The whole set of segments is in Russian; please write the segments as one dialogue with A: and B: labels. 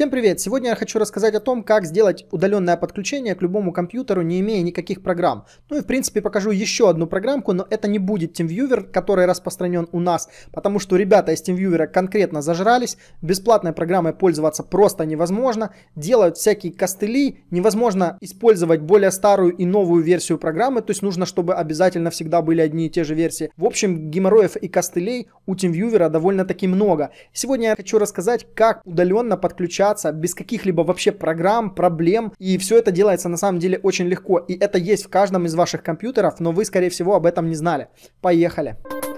A: Всем привет! Сегодня я хочу рассказать о том, как сделать удаленное подключение к любому компьютеру, не имея никаких программ. Ну и в принципе покажу еще одну программку, но это не будет TeamViewer, который распространен у нас, потому что ребята из TeamViewer конкретно зажрались, бесплатной программой пользоваться просто невозможно, делают всякие костыли, невозможно использовать более старую и новую версию программы, то есть нужно, чтобы обязательно всегда были одни и те же версии. В общем, геморроев и костылей у TeamViewer довольно-таки много. Сегодня я хочу рассказать, как удаленно подключать общаться без каких-либо вообще программ, проблем. И все это делается на самом деле очень легко. И это есть в каждом из ваших компьютеров, но вы, скорее всего, об этом не знали. Поехали! Поехали!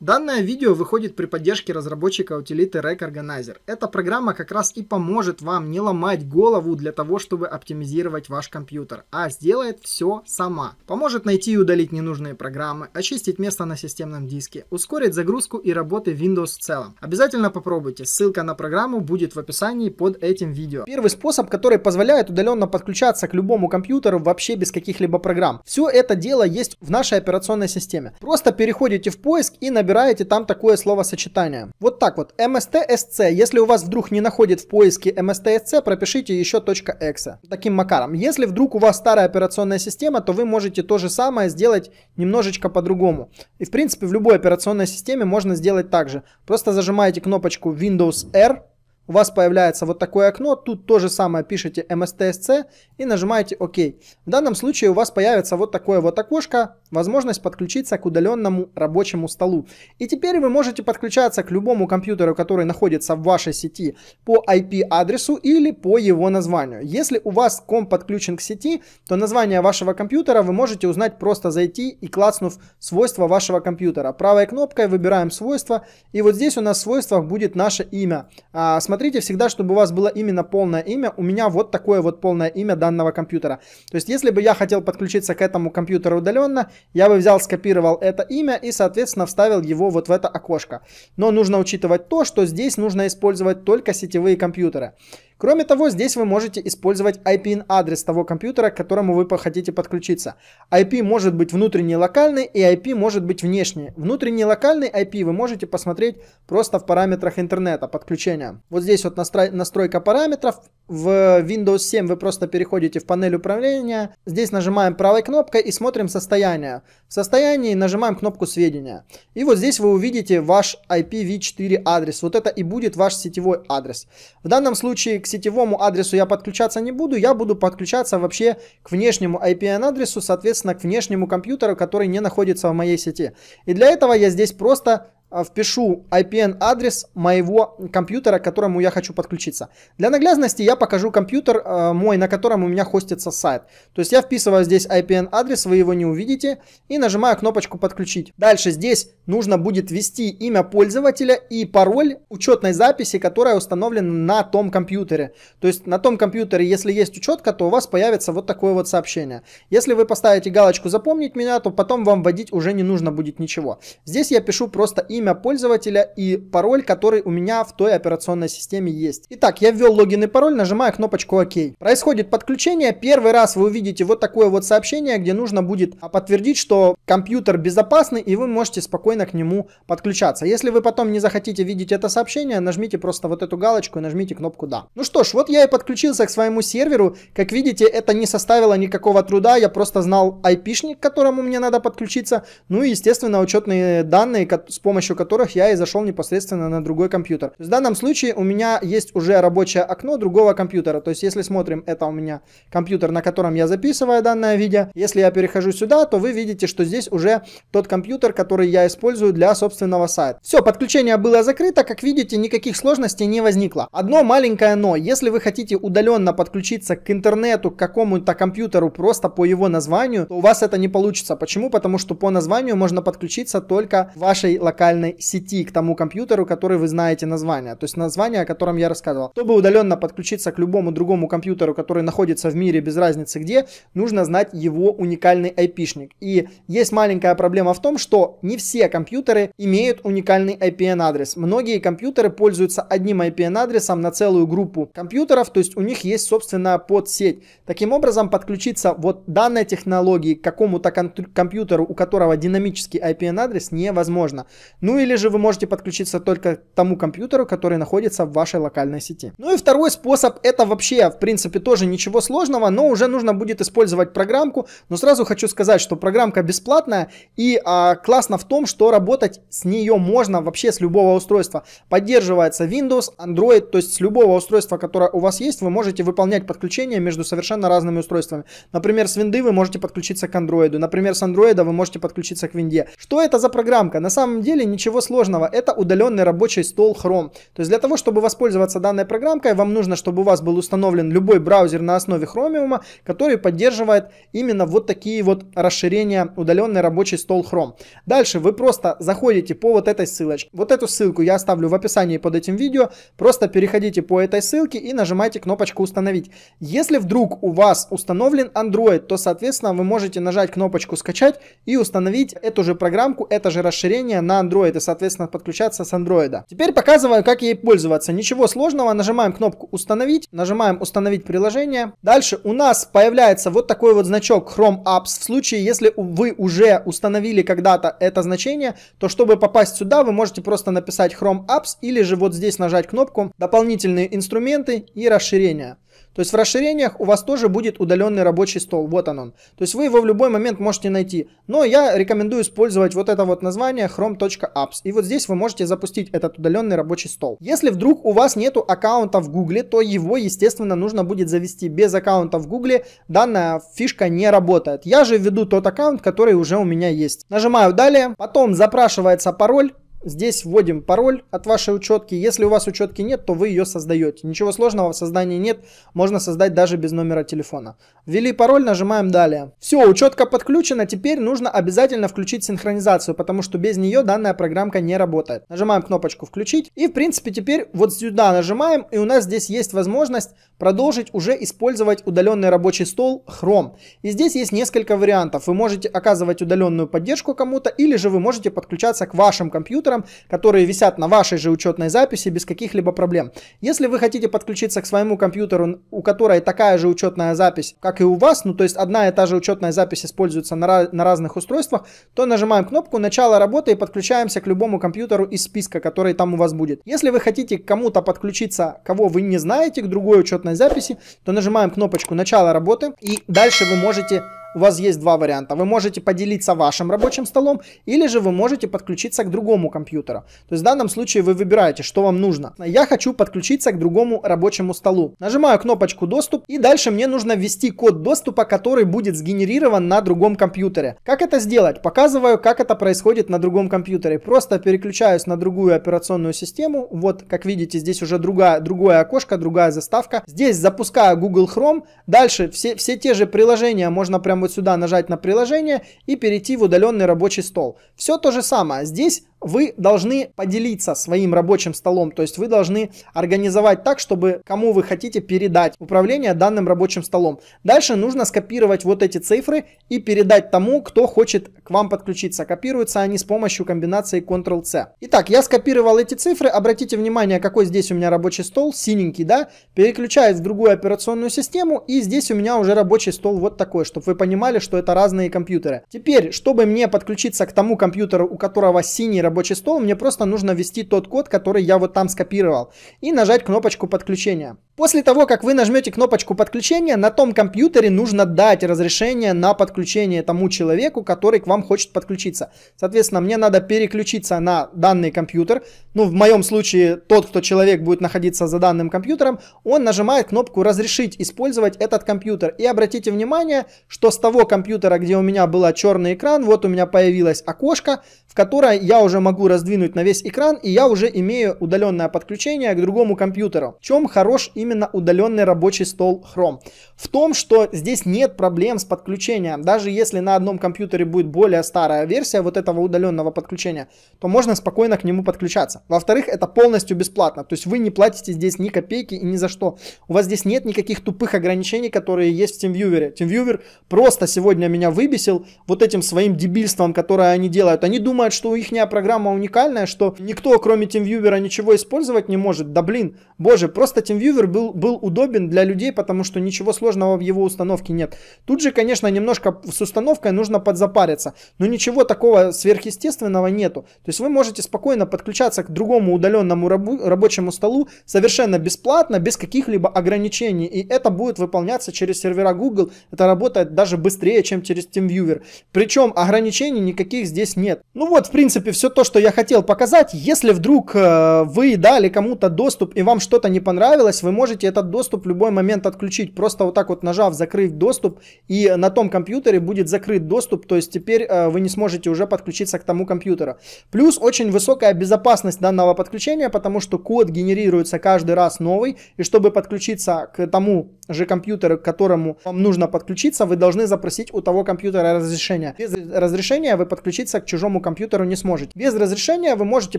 A: Данное видео выходит при поддержке разработчика утилиты Rack Organizer. Эта программа как раз и поможет вам не ломать голову для того, чтобы оптимизировать ваш компьютер, а сделает все сама. Поможет найти и удалить ненужные программы, очистить место на системном диске, ускорить загрузку и работы Windows в целом. Обязательно попробуйте, ссылка на программу будет в описании под этим видео. Первый способ, который позволяет удаленно подключаться к любому компьютеру вообще без каких-либо программ. Все это дело есть в нашей операционной системе. Просто переходите в поиск и набираете выбираете там такое словосочетание. Вот так вот, mstsc. Если у вас вдруг не находит в поиске mstsc, пропишите еще .exe. Таким макаром. Если вдруг у вас старая операционная система, то вы можете то же самое сделать немножечко по-другому. И в принципе в любой операционной системе можно сделать так же. Просто зажимаете кнопочку Windows R, у вас появляется вот такое окно, тут то же самое пишите mstsc и нажимаете ОК. OK. В данном случае у вас появится вот такое вот окошко, возможность подключиться к удаленному рабочему столу. И теперь вы можете подключаться к любому компьютеру, который находится в вашей сети по IP-адресу или по его названию. Если у вас комп подключен к сети, то название вашего компьютера вы можете узнать просто зайти и клацнув свойства вашего компьютера. Правой кнопкой выбираем свойства, и вот здесь у нас в свойствах будет наше имя. А, смотрите всегда, чтобы у вас было именно полное имя. У меня вот такое вот полное имя данного компьютера. То есть если бы я хотел подключиться к этому компьютеру удаленно, я бы взял, скопировал это имя и, соответственно, вставил его вот в это окошко. Но нужно учитывать то, что здесь нужно использовать только сетевые компьютеры. Кроме того, здесь вы можете использовать IP-адрес того компьютера, к которому вы хотите подключиться. IP может быть внутренний локальный и IP может быть внешний. Внутренний локальный IP вы можете посмотреть просто в параметрах интернета подключения. Вот здесь вот настрой, настройка параметров. В Windows 7 вы просто переходите в панель управления. Здесь нажимаем правой кнопкой и смотрим состояние сведения. В состоянии нажимаем кнопку сведения. И вот здесь вы увидите ваш IPv4 адрес. Вот это и будет ваш сетевой адрес. В данном случае к сетевому адресу я подключаться не буду. Я буду подключаться вообще к внешнему IPN адресу, соответственно к внешнему компьютеру, который не находится в моей сети. И для этого я здесь просто а, впишу IPN-адрес моего компьютера, к которому я хочу подключиться. Для наглядности я покажу компьютер а, мой, на котором у меня хостится сайт. То есть я вписываю здесь IPN-адрес, вы его не увидите, и нажимаю кнопочку «Подключить». Дальше здесь нужно будет ввести имя пользователя и пароль учетной записи, которая установлена на том компьютере. То есть на том компьютере, если есть учетка, то у вас появится вот такое вот сообщение. Если вы поставите галочку «Запомнить меня», то потом вам вводить уже не нужно будет ничего. Здесь я пишу просто имя пользователя и пароль, который у меня в той операционной системе есть. Итак, я ввел логин и пароль, нажимаю кнопочку «Ок». Происходит подключение. Первый раз вы увидите вот такое вот сообщение, где нужно будет подтвердить, что компьютер безопасный и вы можете спокойно спокойно к нему подключаться. Если вы потом не захотите видеть это сообщение, нажмите просто вот эту галочку и нажмите кнопку «Да». Ну что ж, вот я и подключился к своему серверу. Как видите, это не составило никакого труда, я просто знал айпишник, к которому мне надо подключиться, ну и, естественно, учетные данные, с помощью которых я и зашел непосредственно на другой компьютер. В данном случае у меня есть уже рабочее окно другого компьютера, то есть если смотрим, это у меня компьютер, на котором я записываю данное видео, если я перехожу сюда, то вы видите, что здесь уже тот компьютер, который я использую использую для собственного сайта. Все, подключение было закрыто, как видите, никаких сложностей не возникло. Одно маленькое но, если вы хотите удаленно подключиться к интернету, к какому-то компьютеру просто по его названию, то у вас это не получится. Почему? Потому что по названию можно подключиться только в вашей локальной сети к тому компьютеру, который вы знаете название. То есть название, о котором я рассказывал. Чтобы удаленно подключиться к любому другому компьютеру, который находится в мире без разницы где, нужно знать его уникальный IP-шник. И есть маленькая проблема в том, что не все компьютеры имеют уникальный IPN-адрес. Многие компьютеры пользуются одним IPN-адресом на целую группу компьютеров, то есть у них есть собственно подсеть. Таким образом, подключиться вот данной технологии к какому-то компьютеру, у которого динамический IPN-адрес, невозможно. Ну или же вы можете подключиться только к тому компьютеру, который находится в вашей локальной сети. Ну и второй способ, это вообще, в принципе, тоже ничего сложного, но уже нужно будет использовать программку. Но сразу хочу сказать, что программка бесплатная и а, классно в том, что что работать с нее можно вообще с любого устройства. Поддерживается Windows, Android, то есть с любого устройства, которое у вас есть, вы можете выполнять подключение между совершенно разными устройствами. Например, с винды вы можете подключиться к Android, например, с Android вы можете подключиться к винде. Что это за программка? На самом деле ничего сложного, это удаленный рабочий стол Chrome. То есть для того, чтобы воспользоваться данной программкой, вам нужно, чтобы у вас был установлен любой браузер на основе Chromium, который поддерживает именно вот такие вот расширения удаленный рабочий стол Chrome. Дальше вы просто просто заходите по вот этой ссылочке. Вот эту ссылку я оставлю в описании под этим видео. Просто переходите по этой ссылке и нажимайте кнопочку «Установить». Если вдруг у вас установлен Android, то, соответственно, вы можете нажать кнопочку «Скачать» и установить эту же программку, это же расширение на Android и, соответственно, подключаться с Android. Теперь показываю, как ей пользоваться. Ничего сложного. Нажимаем кнопку «Установить», нажимаем «Установить приложение». Дальше у нас появляется вот такой вот значок Chrome Apps. В случае, если вы уже установили когда-то это значение, приложения, то чтобы попасть сюда, вы можете просто написать Chrome Apps или же вот здесь нажать кнопку «Дополнительные инструменты и расширения». То есть в расширениях у вас тоже будет удаленный рабочий стол. Вот он он. То есть вы его в любой момент можете найти. Но я рекомендую использовать вот это вот название chrome.apps. И вот здесь вы можете запустить этот удаленный рабочий стол. Если вдруг у вас нету аккаунта в Google, то его, естественно, нужно будет завести. Без аккаунта в Google. данная фишка не работает. Я же введу тот аккаунт, который уже у меня есть. Нажимаю далее. Потом запрашивается пароль. Здесь вводим пароль от вашей учетки. Если у вас учетки нет, то вы ее создаете. Ничего сложного в создании нет, можно создать даже без номера телефона. Ввели пароль, нажимаем далее. Все, учетка подключена, теперь нужно обязательно включить синхронизацию, потому что без нее данная программка не работает. Нажимаем кнопочку включить и в принципе теперь вот сюда нажимаем и у нас здесь есть возможность продолжить уже использовать удаленный рабочий стол Chrome. И здесь есть несколько вариантов. Вы можете оказывать удаленную поддержку кому-то или же вы можете подключаться к вашим компьютерам компьютером, которые висят на вашей же учетной записи без каких-либо проблем. Если вы хотите подключиться к своему компьютеру, у которой такая же учетная запись, как и у вас, ну то есть одна и та же учетная запись используется на, на разных устройствах, то нажимаем кнопку «Начало работы» и подключаемся к любому компьютеру из списка, который там у вас будет. Если вы хотите к кому-то подключиться, кого вы не знаете, к другой учетной записи, то нажимаем кнопочку «Начало работы» и дальше вы можете у вас есть два варианта. Вы можете поделиться вашим рабочим столом, или же вы можете подключиться к другому компьютеру. То есть в данном случае вы выбираете, что вам нужно. Я хочу подключиться к другому рабочему столу. Нажимаю кнопочку «Доступ», и дальше мне нужно ввести код доступа, который будет сгенерирован на другом компьютере. Как это сделать? Показываю, как это происходит на другом компьютере. Просто переключаюсь на другую операционную систему. Вот, как видите, здесь уже другая, другое окошко, другая заставка. Здесь запускаю Google Chrome. Дальше все, все те же приложения можно прям вот сюда нажать на приложение и перейти в удаленный рабочий стол. Все то же самое. Здесь вы должны поделиться своим рабочим столом, то есть вы должны организовать так, чтобы кому вы хотите передать управление данным рабочим столом. Дальше нужно скопировать вот эти цифры и передать тому, кто хочет к вам подключиться. Копируются они с помощью комбинации Ctrl-C. Итак, я скопировал эти цифры, обратите внимание, какой здесь у меня рабочий стол, синенький, да, переключаюсь в другую операционную систему и здесь у меня уже рабочий стол вот такой, чтобы вы понимали, что это разные компьютеры. Теперь, чтобы мне подключиться к тому компьютеру, у которого синий рабочий рабочий стол, мне просто нужно ввести тот код, который я вот там скопировал, и нажать кнопочку подключения. После того, как вы нажмете кнопочку подключения, на том компьютере нужно дать разрешение на подключение тому человеку, который к вам хочет подключиться. Соответственно, мне надо переключиться на данный компьютер. Ну, в моем случае, тот, кто человек будет находиться за данным компьютером, он нажимает кнопку «Разрешить использовать этот компьютер». И обратите внимание, что с того компьютера, где у меня был черный экран, вот у меня появилось окошко, в которое я уже могу раздвинуть на весь экран, и я уже имею удаленное подключение к другому компьютеру. В чем хорош именно удаленный рабочий стол Chrome? В том, что здесь нет проблем с подключением. Даже если на одном компьютере будет более старая версия вот этого удаленного подключения, то можно спокойно к нему подключаться. Во-вторых, это полностью бесплатно. То есть вы не платите здесь ни копейки и ни за что. У вас здесь нет никаких тупых ограничений, которые есть в TeamViewer. TeamViewer просто сегодня меня выбесил вот этим своим дебильством, которое они делают. Они думают, что у их программа программа уникальная, что никто, кроме TeamViewer, ничего использовать не может. Да блин, боже, просто TeamViewer был, был удобен для людей, потому что ничего сложного в его установке нет. Тут же, конечно, немножко с установкой нужно подзапариться, но ничего такого сверхъестественного нету. То есть вы можете спокойно подключаться к другому удаленному рабу- рабочему столу совершенно бесплатно, без каких-либо ограничений, и это будет выполняться через сервера Google, это работает даже быстрее, чем через TeamViewer. Причем ограничений никаких здесь нет. Ну вот, в принципе, все то, то, что я хотел показать. Если вдруг э, вы дали кому-то доступ и вам что-то не понравилось, вы можете этот доступ в любой момент отключить. Просто вот так вот нажав «Закрыть доступ» и на том компьютере будет закрыт доступ. То есть теперь э, вы не сможете уже подключиться к тому компьютеру. Плюс очень высокая безопасность данного подключения, потому что код генерируется каждый раз новый. И чтобы подключиться к тому же компьютеру, к которому вам нужно подключиться, вы должны запросить у того компьютера разрешение. Без разрешения вы подключиться к чужому компьютеру не сможете. Без без разрешения вы можете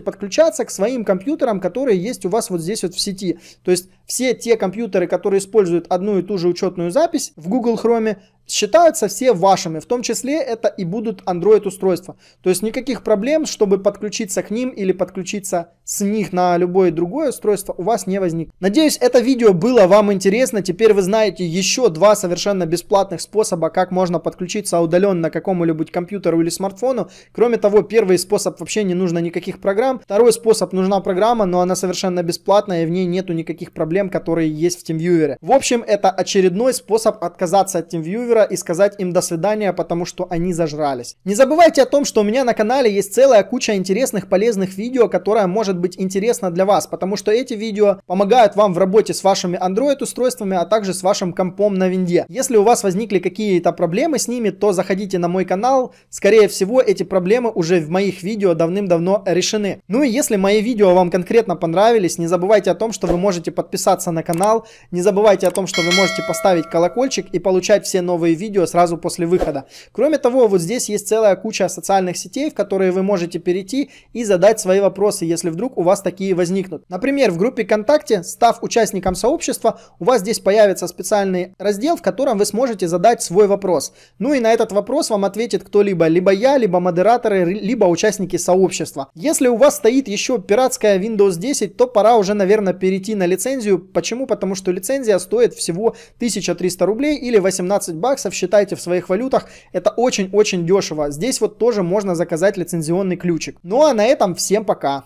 A: подключаться к своим компьютерам, которые есть у вас вот здесь вот в сети. То есть все те компьютеры, которые используют одну и ту же учетную запись в Google Chrome, считаются все вашими, в том числе это и будут Android устройства. То есть никаких проблем, чтобы подключиться к ним или подключиться с них на любое другое устройство у вас не возникнет. Надеюсь, это видео было вам интересно. Теперь вы знаете еще два совершенно бесплатных способа, как можно подключиться удаленно к какому-либо компьютеру или смартфону. Кроме того, первый способ вообще не нужно никаких программ. Второй способ нужна программа, но она совершенно бесплатная и в ней нету никаких проблем, которые есть в TeamViewer. В общем, это очередной способ отказаться от TeamViewer сыра и сказать им до свидания, потому что они зажрались. Не забывайте о том, что у меня на канале есть целая куча интересных, полезных видео, которое может быть интересно для вас, потому что эти видео помогают вам в работе с вашими Android устройствами, а также с вашим компом на винде. Если у вас возникли какие-то проблемы с ними, то заходите на мой канал, скорее всего эти проблемы уже в моих видео давным-давно решены. Ну и если мои видео вам конкретно понравились, не забывайте о том, что вы можете подписаться на канал, не забывайте о том, что вы можете поставить колокольчик и получать все новые новые видео сразу после выхода. Кроме того, вот здесь есть целая куча социальных сетей, в которые вы можете перейти и задать свои вопросы, если вдруг у вас такие возникнут. Например, в группе ВКонтакте, став участником сообщества, у вас здесь появится специальный раздел, в котором вы сможете задать свой вопрос. Ну и на этот вопрос вам ответит кто-либо, либо я, либо модераторы, либо участники сообщества. Если у вас стоит еще пиратская Windows 10, то пора уже, наверное, перейти на лицензию. Почему? Потому что лицензия стоит всего 1300 рублей или 18 баксов баксов, считайте в своих валютах, это очень-очень дешево. Здесь вот тоже можно заказать лицензионный ключик. Ну а на этом всем пока.